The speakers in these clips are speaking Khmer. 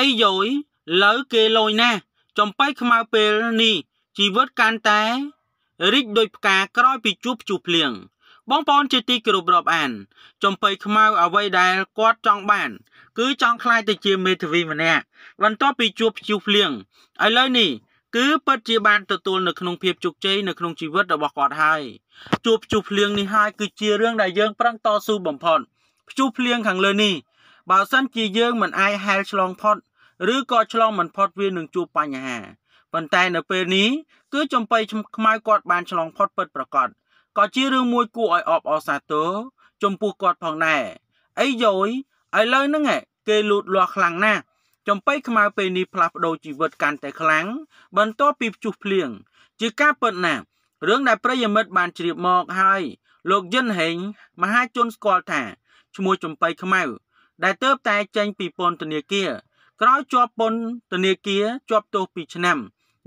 អីយយលើគេលយណាស់ចំបៃខ្មៅពេលនេះជីវិតកាន់តែរីកដោយផ្កាក្រោយពីជួបជួបភ្លៀងបងប្អូនជាទីគោរពរាប់អាន ចំបៃខ្មៅអ្វីដែលគាត់ចង់បាន គឺចង់ខ្លាយទៅជាមេធាវីម្នាក់បន្ទាប់ពីជួបជួបភ្លៀងឥឡូវនេះគឺពិតជាបានទទួលនៅក្នុងភាពជោគជ័យនៅក្នុងជីវិតរបស់គាត់ហើយជួបជួបភ្លៀងនេះហើយគឺជារឿងដែលយើងប្រឹងតស៊ូបំផុតជួបភ្លៀងខាងលើនេះបើសិនជាយើងមិនអាចហែលឆ្លងផុតឬក៏ឆ្លងមិនផុតវានឹងជួបបញ្ហាប៉ុន្តែនៅពេលនេះគឺចំបៃខ្មៅគាត់បានឆ្លងផុតពិតប្រាកដក៏ជារឿងមួយគួរឲ្យអបអរសាទរចំពោះគាត់ផងដែរអីយយឥឡូវហ្នឹងគេលូតលាស់ខ្លាំងណាស់ចំបៃខ្មៅពេលនេះផ្លាស់ប្ដូរជីវិតកាន់តែខ្លាំងបន្ទាប់ពីភ្ជុះភ្លៀងជាការពិតណាស់រឿងដែលប្រិយមិត្តបានជ្រាបមកហើយលោកយិនហេងមហាជនស្គាល់ថាឈ្មោះចំបៃខ្មៅដែលទៅតែចេញពីពន្ធនាគារក្រោយជាប់ពន្ធធនាគារជាប់ទោស2ឆ្នាំ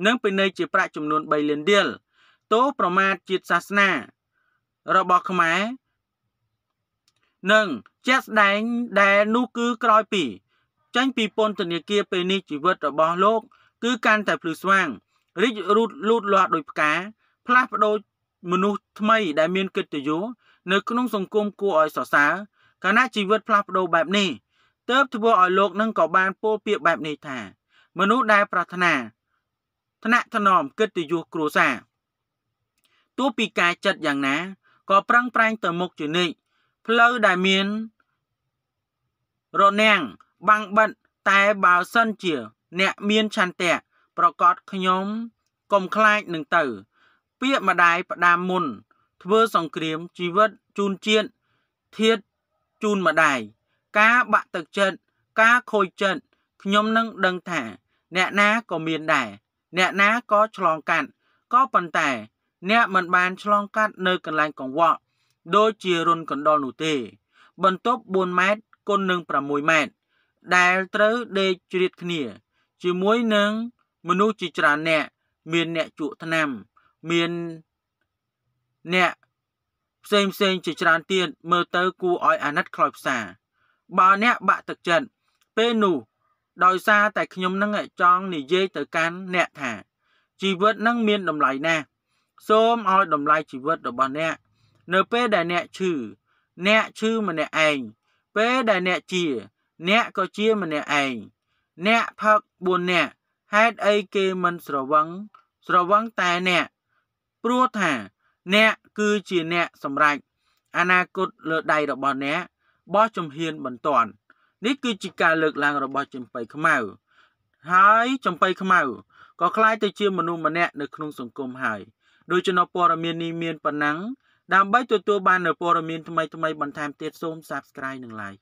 និងពិន័យជាប្រាក់ចំនួន3លានរៀលទោសប្រមាថជាតិសាសនា របស់ខ្មែរនិងជាក់ស្ដែងដែលនោះគឺក្រោយពីចេញពីពន្ធនាគារពេលនេះជីវិតរបស់លោកគឺកាន់តែភ្លឺស្វាងរីករូតលូតលាស់ដោយផ្កាផ្លាស់ប្ដូរមនុស្សថ្មីដែលមានកិត្តិយសនៅក្នុងសង្គមគួរឲ្យសរសើរគណៈជីវិតផ្លាស់ប្ដូរបែបនេះទើបធ្វើឲ្យលោកនឹងក៏បានពោលពាក្យបែបនេះថា មនុស្សដែលប្រាថ្នាថ្នាក់ថ្នមកិត្តិយសគ្រួសារទោះពីការចិត្តយ៉ាងណាក៏ប្រឹងប្រែងទៅមុខជានិច្ចផ្លូវដែលមានរនាំងបាំងបិទតែបើសិនជា អ្នកមានឆន្ទៈប្រកាសខ្ញុំកុំខ្លាចនឹងទៅ ពាក្យម្ដាយផ្ដាមមុន ធ្វើសង្គ្រាមជីវិតជូនជាតិធាតជូនម្ដាយការបាក់ទឹកចិត្តការខូចចិត្តខ្ញុំនឹងដឹងថា អ្នកណាក៏មានដែរអ្នកណាក៏ឆ្លងកាត់ក៏ប៉ុន្តែអ្នកមិនបានឆ្លងកាត់នៅកន្លែងកង្វក់ដូចជារុនកណ្ដុលនោះទេ បន្ទប់4ម៉ែត្រគុណនឹង6ម៉ែត្រដែលត្រូវដេកជ្រៀតគ្នា ជាមួយនឹងមនុស្សជាច្រើនអ្នកមានអ្នកជក់ថ្នាំ មានអ្នកផ្សេងផ្សេងជាច្រើនទៀតមើលទៅគួរឲ្យអាណិតខ្លោចផ្សាបើអ្នកបាក់ទឹកចិត្តពេលនោះដោយសារតែខ្ញុំនឹងចង់និយាយទៅកាន់អ្នកថា ជីវិតនឹងមានតម្លៃណាស់សូមឲ្យតម្លៃជីវិតរបស់អ្នក នៅ ពេលដែលអ្នកឈឺអ្នកឈឺម្នាក់ឯងពេលដែលអ្នកជា អ្នកក៏ជាម្នាក់ឯងអ្នកផឹក4អ្នកហេតុអីគេមិនស្រវឹងស្រវឹងតែអ្នកព្រោះថា អ្នកគឺជាអ្នកសម្រេចអនាគតលើដៃរបស់អ្នកបោះជំហានបន្ទាន់នេះគឺជាការលើកឡើងរបស់ចំបៃខ្មៅហើយចំបៃខ្មៅក៏คล้ายទៅជាមនុស្សម្នាក់នៅក្នុងសង្គមហើយដូច្នោះព័ត៌មាននេះមានប៉ុណ្ណឹងដើម្បីទទួលបាននូវព័ត៌មានថ្មីៗបន្ថែមទៀតសូម Subscribe និង Like